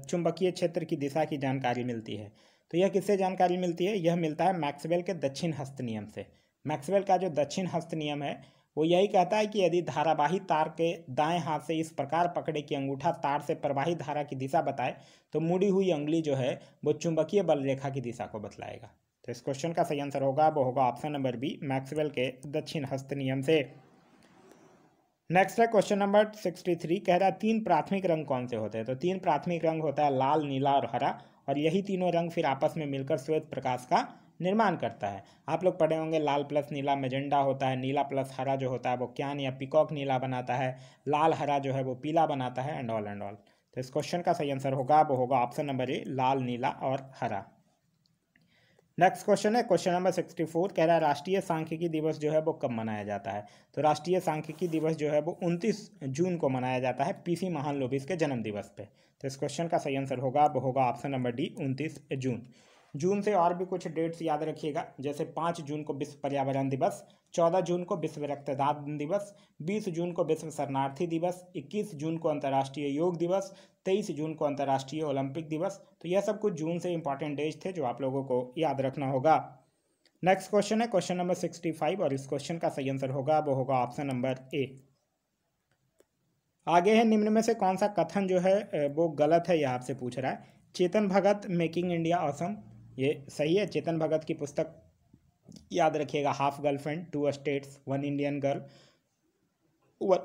चुंबकीय क्षेत्र की दिशा की जानकारी मिलती है तो यह किससे जानकारी मिलती है यह मिलता है मैक्सवेल के दक्षिण हस्त नियम से मैक्सवेल का जो दक्षिण हस्त नियम है वो यही कहता है कि यदि धारावाही तार के दाएं हाथ से इस प्रकार पकड़े कि अंगूठा तार से प्रवाही धारा की दिशा बताए तो मुड़ी हुई अंगली जो है वो चुंबकीय बल रेखा की दिशा को बतलाएगा तो इस क्वेश्चन का सही आंसर होगा वो होगा ऑप्शन नंबर बी मैक्सवेल के दक्षिण हस्त नियम से नेक्स्ट है क्वेश्चन नंबर सिक्सटी थ्री कह रहा है तीन प्राथमिक रंग कौन से होते हैं तो तीन प्राथमिक रंग होता है लाल नीला और हरा और यही तीनों रंग फिर आपस में मिलकर श्वेत प्रकाश का निर्माण करता है आप लोग पढ़े होंगे लाल प्लस नीला मेजेंडा होता है नीला प्लस हरा जो होता है वो क्यान या पिकॉक नीला बनाता है लाल हरा जो है वो पीला बनाता है एंड ऑल एंड ऑल तो इस क्वेश्चन का सही आंसर होगा वो होगा ऑप्शन नंबर ए लाल नीला और हरा नेक्स्ट क्वेश्चन है क्वेश्चन नंबर सिक्सटी फोर कह रहा है राष्ट्रीय सांख्यिकी दिवस जो है वो कब मनाया जाता है तो राष्ट्रीय सांख्यिकी दिवस जो है वो उनतीस जून को मनाया जाता है पीसी महान लोबिस के जन्मदिवस पे तो इस क्वेश्चन का सही आंसर होगा वो होगा ऑप्शन नंबर डी उनतीस जून जून से और भी कुछ डेट्स याद रखिएगा जैसे पाँच जून को विश्व पर्यावरण दिवस चौदह जून को विश्व रक्तदान दिवस बीस जून को विश्व शरणार्थी दिवस इक्कीस जून को अंतर्राष्ट्रीय योग दिवस तेईस जून को अंतर्राष्ट्रीय ओलंपिक दिवस तो यह सब कुछ जून से इंपॉर्टेंट डेज थे जो आप लोगों को याद रखना होगा नेक्स्ट क्वेश्चन है क्वेश्चन नंबर सिक्सटी फाइव और इस क्वेश्चन का सही आंसर होगा वो होगा ऑप्शन नंबर ए आगे है निम्न में से कौन सा कथन जो है वो गलत है यह आपसे पूछ रहा है Chetan Bhagat making India awesome awesome. ये सही है चेतन भगत की पुस्तक याद रखिएगा half girlfriend two states one Indian girl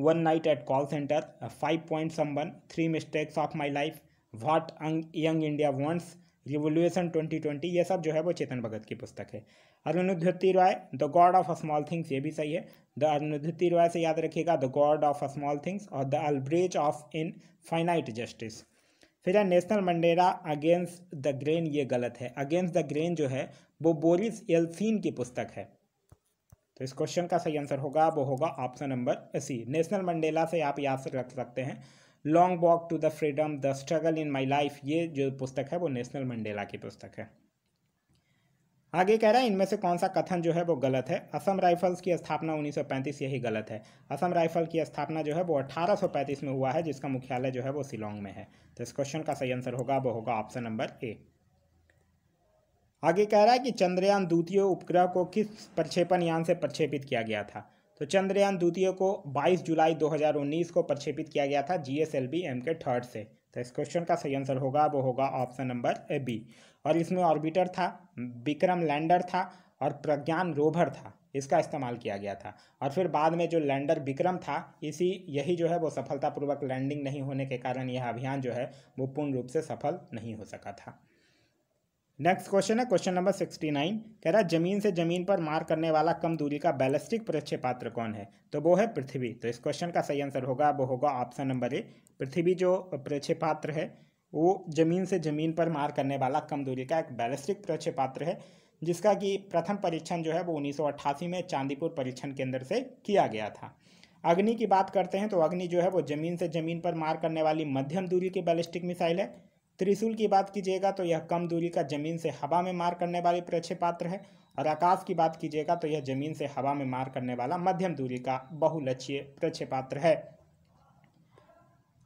one night at call centre five point one three mistakes of my life what young India wants revolution twenty twenty ये सब जो है वो चेतन भगत की पुस्तक है Arundhati Roy the god of small things ये भी सही है द अरुणुद्धति राय से याद रखिएगा the god of small things और the algebra of infinite justice फिर है Nelson Mandela against the grain ये गलत है अगेंस्ट द ग्रेन जो है वो बोरिस एल्सिन की पुस्तक है तो इस क्वेश्चन का सही आंसर होगा वो होगा option number C Nelson Mandela से आप याद रख सकते हैं long walk to the freedom the struggle in my life ये जो पुस्तक है वो नेशनल मंडेला की पुस्तक है आगे कह रहा है इनमें से कौन सा कथन जो है वो गलत है असम राइफल्स की स्थापना 1935 यही गलत है असम राइफल की स्थापना जो है वो 1835 में हुआ है जिसका मुख्यालय जो है वो शिलोंग में है तो इस क्वेश्चन का सही आंसर होगा वो होगा ऑप्शन नंबर ए आगे कह रहा है कि चंद्रयान द्वितीय उपग्रह को किस प्रक्षेपण यान से प्रक्षेपित किया गया था तो चंद्रयान द्वितीय को बाईस जुलाई दो को प्रक्षेपित किया गया था G S L B M K third से तो इस क्वेश्चन का सही आंसर होगा वो होगा ऑप्शन नंबर ए बी और इसमें ऑर्बिटर था विक्रम लैंडर था और प्रज्ञान रोवर था इसका इस्तेमाल किया गया था और फिर बाद में जो लैंडर विक्रम था इसी यही जो है वो सफलतापूर्वक लैंडिंग नहीं होने के कारण यह अभियान जो है वो पूर्ण रूप से सफल नहीं हो सका था नेक्स्ट क्वेश्चन है क्वेश्चन नंबर सिक्सटी नाइन कह रहा है जमीन से जमीन पर मार करने वाला कम दूरी का बैलिस्टिक प्रक्षेपात्र कौन है तो वो है पृथ्वी तो इस क्वेश्चन का सही आंसर होगा वो होगा ऑप्शन नंबर ए पृथ्वी जो प्रक्षेपात्र है वो जमीन से ज़मीन पर मार करने वाला कम दूरी का एक बैलिस्टिक प्रक्षेपात्र है जिसका कि प्रथम परीक्षण जो है वो 1988 में चांदीपुर परीक्षण केंद्र से किया गया था अग्नि की बात करते हैं तो अग्नि जो है वो ज़मीन से ज़मीन पर मार करने वाली मध्यम दूरी की बैलिस्टिक मिसाइल है त्रिशूल की बात कीजिएगा तो यह कम दूरी का ज़मीन से हवा में मार करने वाली प्रक्षेपात्र है और आकाश की बात कीजिएगा तो यह ज़मीन से हवा में मार करने वाला मध्यम दूरी का बहुलक्षीय प्रक्षेपात्र है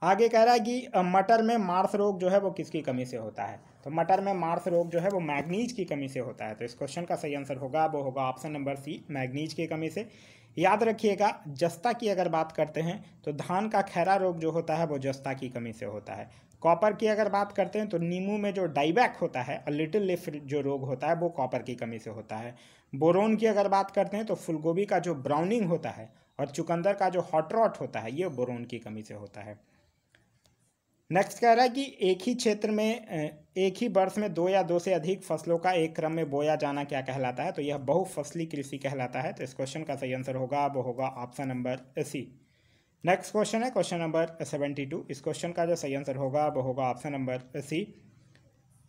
आगे कह रहा है कि मटर में मार्स रोग जो है वो किसकी कमी से होता है तो मटर में मार्स रोग जो है वो मैग्नीज की कमी से होता है तो इस क्वेश्चन का सही आंसर होगा वो होगा ऑप्शन नंबर सी मैग्नीज की कमी से याद रखिएगा जस्ता की अगर बात करते हैं तो धान का खैरा रोग जो होता है वो जस्ता की कमी से होता है कॉपर की अगर बात करते हैं तो नींबू में जो डाइबैक होता है और लिटिल लिफ जो रोग होता है वो कॉपर की कमी से होता है बोरोन की अगर बात करते हैं तो फुलगोभी का जो ब्राउनिंग होता है और चुकंदर का जो हॉट रॉट होता है ये बोरोन की कमी से होता है नेक्स्ट कह रहा है कि एक ही क्षेत्र में एक ही वर्ष में दो या दो से अधिक फसलों का एक क्रम में बोया जाना क्या कहलाता है तो यह बहुफसली कृषि कहलाता है तो इस क्वेश्चन का सही आंसर होगा वो होगा option number C next question है क्वेश्चन नंबर सेवेंटी टू इस क्वेश्चन का जो सही आंसर होगा वो होगा ऑप्शन नंबर सी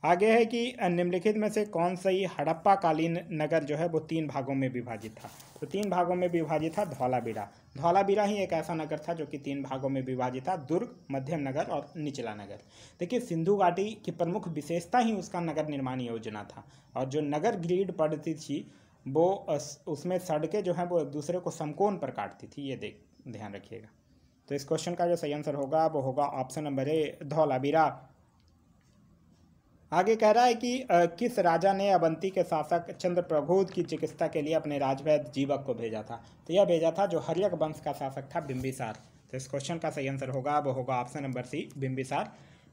आगे है कि निम्नलिखित में से कौन सा ही हड़प्पा कालीन नगर जो है वो तीन भागों में विभाजित था तो तीन भागों में विभाजित था धौलाबीरा धौलाबीरा ही एक ऐसा नगर था जो कि तीन भागों में विभाजित था दुर्ग मध्यम नगर और निचला नगर देखिए सिंधु घाटी की प्रमुख विशेषता ही उसका नगर निर्माण योजना था और जो नगर ग्रीड पड़ती थी वो उसमें सड़कें जो हैं वो एक दूसरे को समकोन पर काटती थी ये देख ध्यान रखिएगा तो इस क्वेश्चन का जो सही आंसर होगा वो होगा ऑप्शन नंबर ए धौलाबीरा आगे कह रहा है कि किस राजा ने अवंती के शासक चंद्र प्रभोध की चिकित्सा के लिए अपने राजवैद जीवक को भेजा था तो यह भेजा था जो हरियक वंश का शासक था बिम्बिसार तो इस क्वेश्चन का सही आंसर होगा वो होगा option number C Bimbisara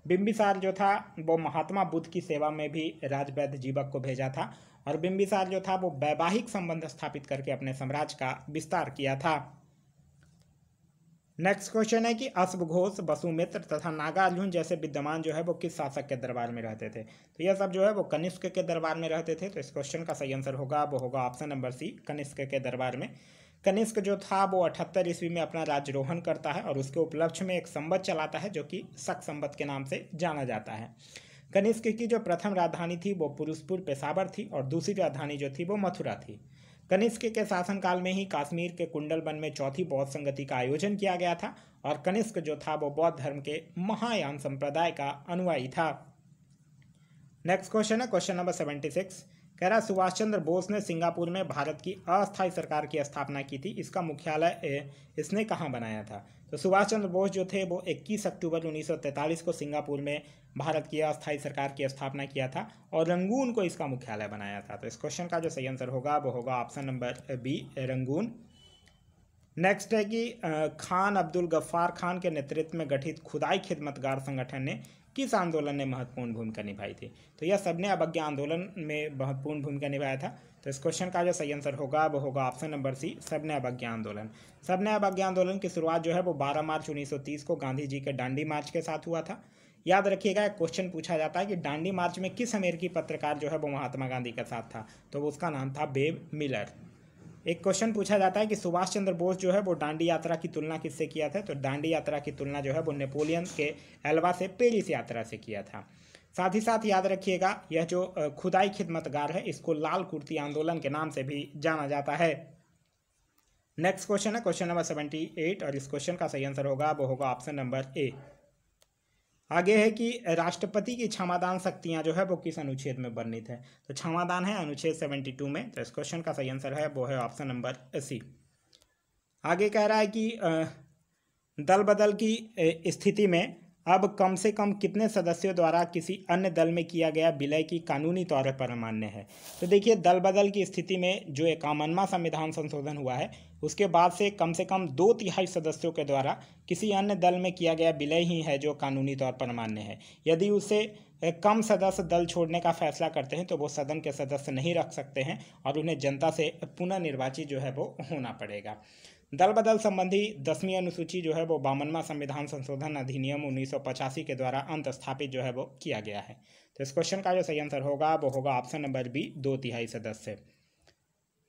Bimbisara जो था वो महात्मा बुद्ध की सेवा में भी राजवैद जीवक को भेजा था और बिम्बिसार जो था वो वैवाहिक संबंध स्थापित करके अपने साम्राज्य का विस्तार किया था नेक्स्ट क्वेश्चन है कि अश्वघोष वसुमित्र तथा नागार्जुन जैसे विद्यमान जो है वो किस शासक के दरबार में रहते थे तो यह सब जो है वो कनिष्क के दरबार में रहते थे तो इस क्वेश्चन का सही आंसर होगा वो होगा ऑप्शन नंबर सी कनिष्क के दरबार में कनिष्क जो था वो अठहत्तर ईस्वी में अपना रोहन करता है और उसके उपलक्ष्य में एक संबत चलाता है जो कि शक संबत के नाम से जाना जाता है कनिष्क की जो प्रथम राजधानी थी वो पुरुषपुर पेशावर थी और दूसरी राजधानी जो थी वो मथुरा थी कनिष्क के शासनकाल में ही कश्मीर के कुंडल वन में चौथी बौद्ध संगति का आयोजन किया गया था और कनिष्क जो था वो बौद्ध धर्म के महायान संप्रदाय का अनुयायी था नेक्स्ट क्वेश्चन है क्वेश्चन नंबर सेवेंटी सिक्स कह रहा सुभाष चंद्र बोस ने सिंगापुर में भारत की अस्थायी सरकार की स्थापना की थी इसका मुख्यालय इसने कहाँ बनाया था तो सुभाष चंद्र बोस जो थे वो 21 अक्टूबर 1943 को सिंगापुर में भारत की अस्थायी सरकार की स्थापना किया था और रंगून को इसका मुख्यालय बनाया था तो इस क्वेश्चन का जो सही आंसर होगा वो होगा option number B Rangoon next है कि खान अब्दुल गफ्फार खान के नेतृत्व में गठित खुदाई खिदमतगार संगठन ने किस आंदोलन ने महत्वपूर्ण भूमिका निभाई थी तो यह सबने अवज्ञा आंदोलन में महत्वपूर्ण भूमिका निभाया था तो इस क्वेश्चन का जो सही आंसर होगा वो होगा ऑप्शन नंबर सी सबने अवज्ञा आंदोलन सबने अवज्ञा आंदोलन की शुरुआत जो है वो 12 मार्च 1930 को गांधी जी के डांडी मार्च के साथ हुआ था याद रखिएगा एक क्वेश्चन पूछा जाता है कि डांडी मार्च में किस अमेरिकी पत्रकार जो है वो महात्मा गांधी के साथ था तो उसका नाम था बेब मिलर एक क्वेश्चन पूछा जाता है कि सुभाष चंद्र बोस जो है वो डांडी यात्रा की तुलना किससे किया था तो डांडी यात्रा की तुलना जो है वो नेपोलियन के एल्वा से पेरिस यात्रा से किया था साथ ही साथ याद रखिएगा यह जो खुदाई खिदमतगार है इसको लाल कुर्ती आंदोलन के नाम से भी जाना जाता है नेक्स्ट क्वेश्चन है क्वेश्चन नंबर सेवेंटी एट और इस क्वेश्चन का सही आंसर होगा वो होगा ऑप्शन नंबर ए आगे है कि राष्ट्रपति की क्षमादान शक्तियाँ जो है वो किस अनुच्छेद में वर्णित है तो क्षमादान है अनुच्छेद सेवेंटी टू में तो इस क्वेश्चन का सही आंसर है वो है ऑप्शन नंबर सी आगे कह रहा है कि दल बदल की स्थिति में अब कम से कम कितने सदस्यों द्वारा किसी अन्य दल में किया गया विलय की कानूनी तौर पर अमान्य है तो देखिए दल बदल की स्थिति में जो इक्यावनवा संविधान संशोधन हुआ है उसके बाद से कम से कम दो तिहाई सदस्यों के द्वारा किसी अन्य दल में किया गया विलय ही है जो कानूनी तौर पर मान्य है यदि उसे कम सदस्य दल छोड़ने का फैसला करते हैं तो वो सदन के सदस्य नहीं रख सकते हैं और उन्हें जनता से पुनः निर्वाचित जो है वो होना पड़ेगा दल बदल संबंधी दसवीं अनुसूची जो है वो बावनवा संविधान संशोधन अधिनियम उन्नीस के द्वारा अंत स्थापित जो है वो किया गया है तो इस क्वेश्चन का जो सही आंसर होगा वो होगा ऑप्शन नंबर बी दो तिहाई सदस्य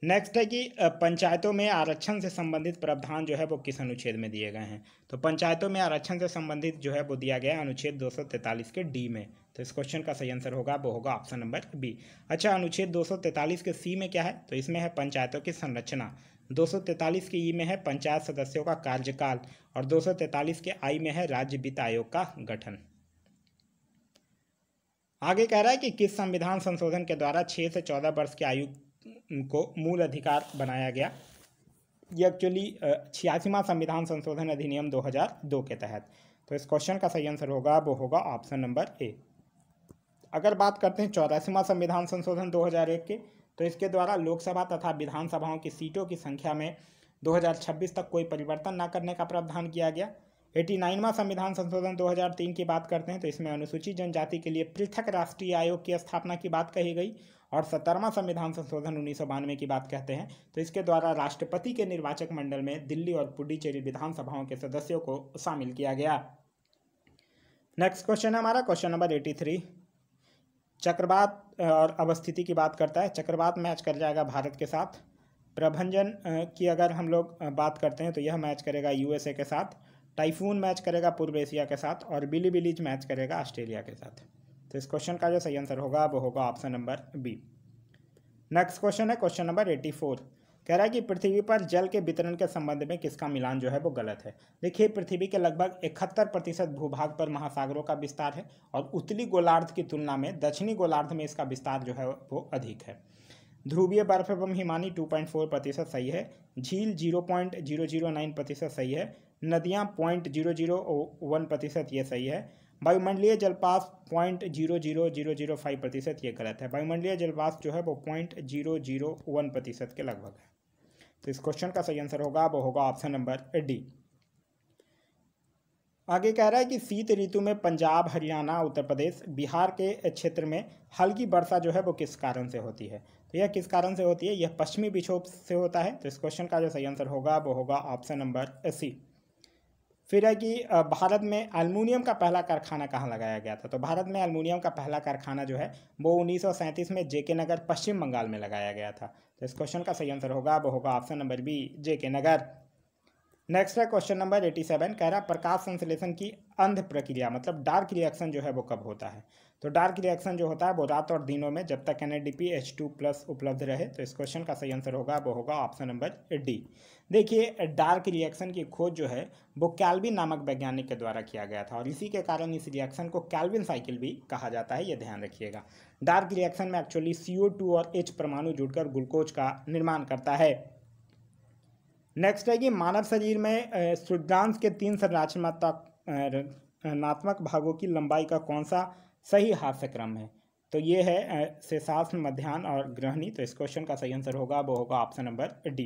नेक्स्ट है कि पंचायतों में आरक्षण से संबंधित प्रावधान जो है वो किस अनुच्छेद में दिए गए हैं तो पंचायतों में आरक्षण से संबंधित जो है वो दिया गया अनुच्छेद 243 के डी में तो इस क्वेश्चन का सही आंसर होगा वो होगा ऑप्शन नंबर बी अच्छा अनुच्छेद 243 के सी में क्या है तो इसमें है पंचायतों की संरचना दो के ई e में है पंचायत सदस्यों का कार्यकाल और दो के आई में है राज्य वित्त आयोग का गठन आगे कह रहा है कि किस संविधान संशोधन के द्वारा छह से चौदह वर्ष की आयु को मूल अधिकार बनाया गया ये एक्चुअली छियासीवा संविधान संशोधन अधिनियम 2002 के तहत तो इस क्वेश्चन का सही आंसर होगा वो होगा ऑप्शन नंबर ए अगर बात करते हैं चौरासीवा संविधान संशोधन 2001 के तो इसके द्वारा लोकसभा तथा विधानसभाओं की सीटों की संख्या में 2026 तक कोई परिवर्तन न करने का प्रावधान किया गया एटी नाइनवा संविधान संशोधन 2003 की बात करते हैं तो इसमें अनुसूचित जनजाति के लिए पृथक राष्ट्रीय आयोग की स्थापना की बात कही गई और सत्तरवा संविधान संशोधन उन्नीस की बात कहते हैं तो इसके द्वारा राष्ट्रपति के निर्वाचक मंडल में दिल्ली और पुडुचेरी विधानसभाओं के सदस्यों को शामिल किया गया नेक्स्ट क्वेश्चन है हमारा क्वेश्चन नंबर एटी थ्री चक्रवात और अवस्थिति की बात करता है चक्रवात मैच कर जाएगा भारत के साथ प्रभंजन की अगर हम लोग बात करते हैं तो यह मैच करेगा यूएसए के साथ टाइफून मैच करेगा पूर्व एशिया के साथ और बिली बिलीज मैच करेगा ऑस्ट्रेलिया के साथ तो इस क्वेश्चन का जो सही आंसर होगा वो होगा option number B next question है क्वेश्चन नंबर एटी फोर कह रहा है कि पृथ्वी पर जल के वितरण के संबंध में किसका मिलान जो है वो गलत है देखिए पृथ्वी के लगभग इकहत्तर प्रतिशत भूभाग पर महासागरों का विस्तार है और उत्तरी गोलार्ध की तुलना में दक्षिणी गोलार्ध में इसका विस्तार जो है वो अधिक है ध्रुवीय बर्फ एवं हिमानी 2.4 प्रतिशत सही है झील 0.009 प्रतिशत सही है नदियाँ पॉइंट जीरो जीरो वन प्रतिशत ये सही है वायुमंडलीय जलपास point zero zero zero zero five प्रतिशत ये गलत है वायुमंडलीय जलपास जो है वो पॉइंट जीरो जीरो वन प्रतिशत के लगभग है तो इस क्वेश्चन का सही आंसर होगा वो होगा ऑप्शन नंबर डी आगे कह रहा है कि शीत ऋतु में पंजाब हरियाणा उत्तर प्रदेश बिहार के क्षेत्र में हल्की वर्षा जो है वो किस कारण से होती है तो यह किस कारण से होती है यह पश्चिमी विक्षोभ से होता है तो इस क्वेश्चन का जो सही आंसर होगा वो होगा ऑप्शन नंबर सी फिर है कि भारत में अल्मोनियम का पहला कारखाना कहाँ लगाया गया था तो भारत में अल्मोनियम का पहला कारखाना जो है वो उन्नीस में जेके नगर पश्चिम बंगाल में लगाया गया था तो इस क्वेश्चन का सही आंसर होगा वो होगा option number B J K Nagar next है क्वेश्चन नंबर एटी सेवन कह रहा है प्रकाश संश्लेषण की अंध प्रक्रिया मतलब डार्क रिएक्शन जो है वो कब होता है तो डार्क रिएक्शन जो होता है वो रात और दिनों में जब तक एन एच टू प्लस उपलब्ध रहे तो इस क्वेश्चन का सही आंसर होगा वो होगा ऑप्शन नंबर डी देखिए डार्क रिएक्शन की खोज जो है वो कैलविन नामक वैज्ञानिक के द्वारा किया गया था और इसी के कारण इस रिएक्शन को कैलविन साइकिल भी कहा जाता है ये ध्यान रखिएगा डार्क रिएक्शन में एक्चुअली सी और एच परमाणु जुड़कर ग्लूकोज का निर्माण करता है नेक्स्ट है कि मानव शरीर में सूर्यांश के तीन संरचनात्मक भागों की लंबाई का कौन सा सही हास्य क्रम है तो ये है शेषास मध्यान और ग्रहणी तो इस क्वेश्चन का सही आंसर होगा वो होगा option number D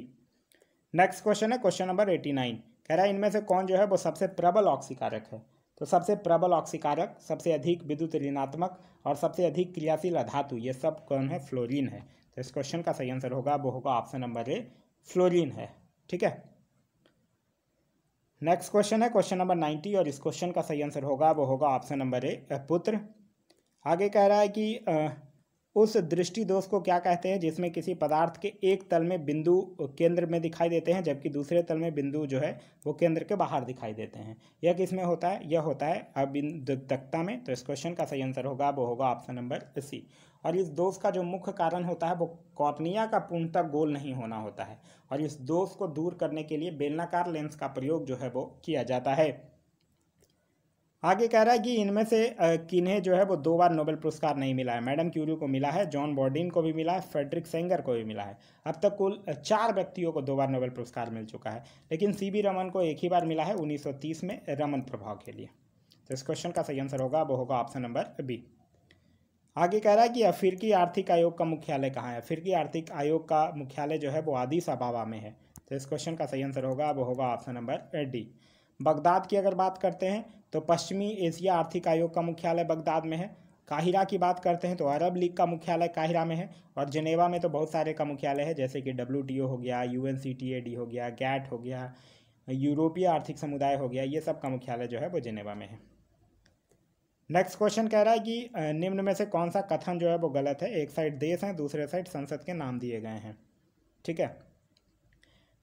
next question है क्वेश्चन नंबर एटी नाइन कह रहा है इनमें से कौन जो है वो सबसे प्रबल ऑक्सीकारक है तो सबसे प्रबल ऑक्सीकारक सबसे अधिक विद्युत ऋणात्मक और सबसे अधिक क्रियाशील अधातु ये सब कौन है फ्लोरिन है तो इस क्वेश्चन का सही आंसर होगा वो होगा ऑप्शन नंबर ए फ्लोरिन है ठीक है नेक्स्ट क्वेश्चन है क्वेश्चन नंबर नाइन्टी और इस क्वेश्चन का सही आंसर होगा वो होगा ऑप्शन नंबर ए पुत्र आगे कह रहा है कि आ, उस दृष्टि दोष को क्या कहते हैं जिसमें किसी पदार्थ के एक तल में बिंदु केंद्र में दिखाई देते हैं जबकि दूसरे तल में बिंदु जो है वो केंद्र के बाहर दिखाई देते हैं यह किसमें होता है यह होता है अबिंदकता में तो इस क्वेश्चन का सही आंसर होगा वो होगा ऑप्शन नंबर सी और इस दोष का जो मुख्य कारण होता है वो कॉर्निया का पूर्णतः गोल नहीं होना होता है और इस दोष को दूर करने के लिए बेलनाकार लेंस का प्रयोग जो है वो किया जाता है आगे कह रहा है कि इनमें से किन्हें जो है वो दो बार नोबेल पुरस्कार नहीं मिला है मैडम क्यूरी को मिला है जॉन बॉर्डिन को भी मिला है फ्रेडरिक सेंगर को भी मिला है अब तक कुल चार व्यक्तियों को दो बार नोबेल पुरस्कार मिल चुका है लेकिन सी बी रमन को एक ही बार मिला है 1930 में रमन प्रभाव के लिए तो इस क्वेश्चन का सही आंसर होगा वो होगा ऑप्शन नंबर बी आगे कह रहा है कि अफ्रीकी आर्थिक आयोग का मुख्यालय कहाँ है अफ्रीकी आर्थिक आयोग का मुख्यालय जो है वो आदिस अबाबा में है तो इस क्वेश्चन का सही आंसर होगा वो होगा ऑप्शन नंबर डी बगदाद की अगर बात करते हैं तो पश्चिमी एशिया आर्थिक आयोग का मुख्यालय बगदाद में है काहिरा की बात करते हैं तो अरब लीग का मुख्यालय काहिरा में है और जनेवा में तो बहुत सारे का मुख्यालय है जैसे कि डब्ल्यू हो गया यू हो गया गैट हो गया यूरोपीय आर्थिक समुदाय हो गया ये सब का मुख्यालय जो है वो जिनेवा में है नेक्स्ट क्वेश्चन कह रहा है कि निम्न में से कौन सा कथन जो है वो गलत है एक साइड देश हैं दूसरे साइड संसद के नाम दिए गए हैं ठीक है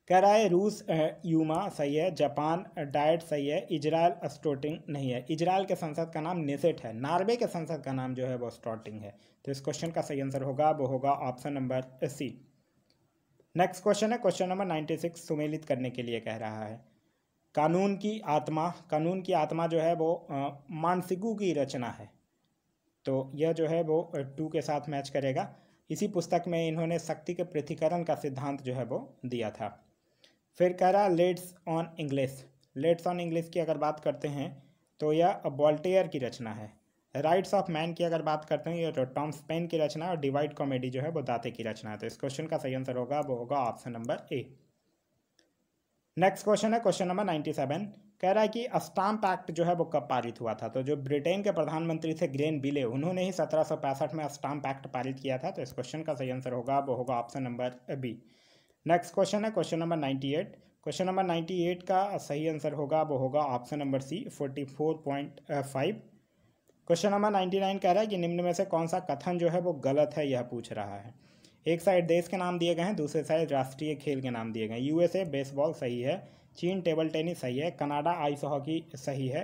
कह रहा है रूस यूमा सही है जापान डाइट सही है इजराइल स्टोटिंग नहीं है इजराइल के संसद का नाम निसेट है नार्वे के संसद का नाम जो है वो स्टोटिंग है तो इस क्वेश्चन का सही आंसर होगा वो होगा option number C next question है क्वेश्चन नंबर नाइन्टी सिक्स सुमेलित करने के लिए कह रहा है कानून की आत्मा कानून की आत्मा जो है वो मानसिकु की रचना है तो यह जो है वो टू के साथ मैच करेगा इसी पुस्तक में इन्होंने शक्ति के पृथ्वीकरण का सिद्धांत जो है वो दिया था फिर कह रहा let's on English let's on English की अगर बात करते हैं तो यह वॉल्टेयर की रचना है राइट्स ऑफ मैन की अगर बात करते हैं यह तो टॉम स्पेन की रचना और डिवाइड कॉमेडी जो है वो दाते की रचना है तो इस क्वेश्चन का सही आंसर होगा वो होगा option number A next question है क्वेश्चन नंबर नाइन्टी सेवन कह रहा है कि अस्टाम्प एक्ट जो है वो कब पारित हुआ था तो जो ब्रिटेन के प्रधानमंत्री थे ग्रेन बिले उन्होंने ही सत्रह सौ में अस्टाम्प एक्ट पारित किया था तो इस क्वेश्चन का सही आंसर होगा वो होगा option number B next question है question number ninety eight question number ninety eight का सही आंसर होगा वो होगा option number C forty four point five question number ninety nine कह रहा है कि निम्न में से कौन सा कथन जो है वो गलत है यह पूछ रहा है एक साइड देश के नाम दिए गए हैं दूसरे साइड राष्ट्रीय खेल के नाम दिए गए हैं यूएसए बेसबॉल सही है चीन टेबल टेनिस सही है कनाडा आइस हॉकी सही है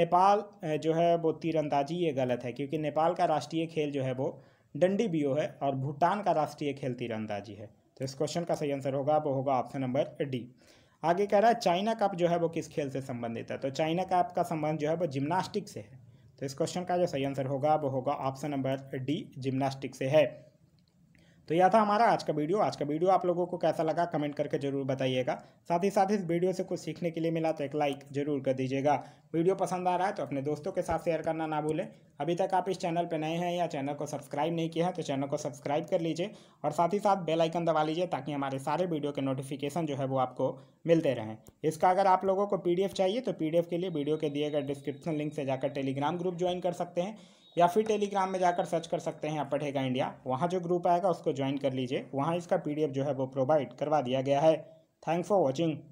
नेपाल जो है वो तीरंदाजी ये गलत है क्योंकि नेपाल का राष्ट्रीय खेल जो है वो डंडी बियो है और भूटान का राष्ट्रीय खेल तीरंदाजी है तो इस क्वेश्चन का सही आंसर होगा वो होगा ऑप्शन नंबर डी आगे कह रहा है चाइना कप जो है वो किस खेल से संबंधित है तो चाइना कप का संबंध जो है वो जिम्नास्टिक से है तो इस क्वेश्चन का जो सही आंसर होगा वो होगा ऑप्शन नंबर डी जिम्नास्टिक से है तो यह था हमारा आज का वीडियो आज का वीडियो आप लोगों को कैसा लगा कमेंट करके जरूर बताइएगा साथ ही साथ इस वीडियो से कुछ सीखने के लिए मिला तो एक लाइक जरूर कर दीजिएगा वीडियो पसंद आ रहा है तो अपने दोस्तों के साथ शेयर करना ना भूलें अभी तक आप इस चैनल पर नए हैं या चैनल को सब्सक्राइब नहीं किया है तो चैनल को सब्सक्राइब कर लीजिए और साथ ही साथ बेलाइकन दबा लीजिए ताकि हमारे सारे वीडियो के नोटिफिकेशन जो है वो आपको मिलते रहें इसका अगर आप लोगों को पी चाहिए तो पी के लिए वीडियो के दिए गए डिस्क्रिप्शन लिंक से जाकर टेलीग्राम ग्रुप ज्वाइन कर सकते हैं या फिर टेलीग्राम में जाकर सर्च कर सकते हैं पढ़ेगा इंडिया वहाँ जो ग्रुप आएगा उसको ज्वाइन कर लीजिए वहाँ इसका पी जो है वो प्रोवाइड करवा दिया गया है थैंक्स फॉर वॉचिंग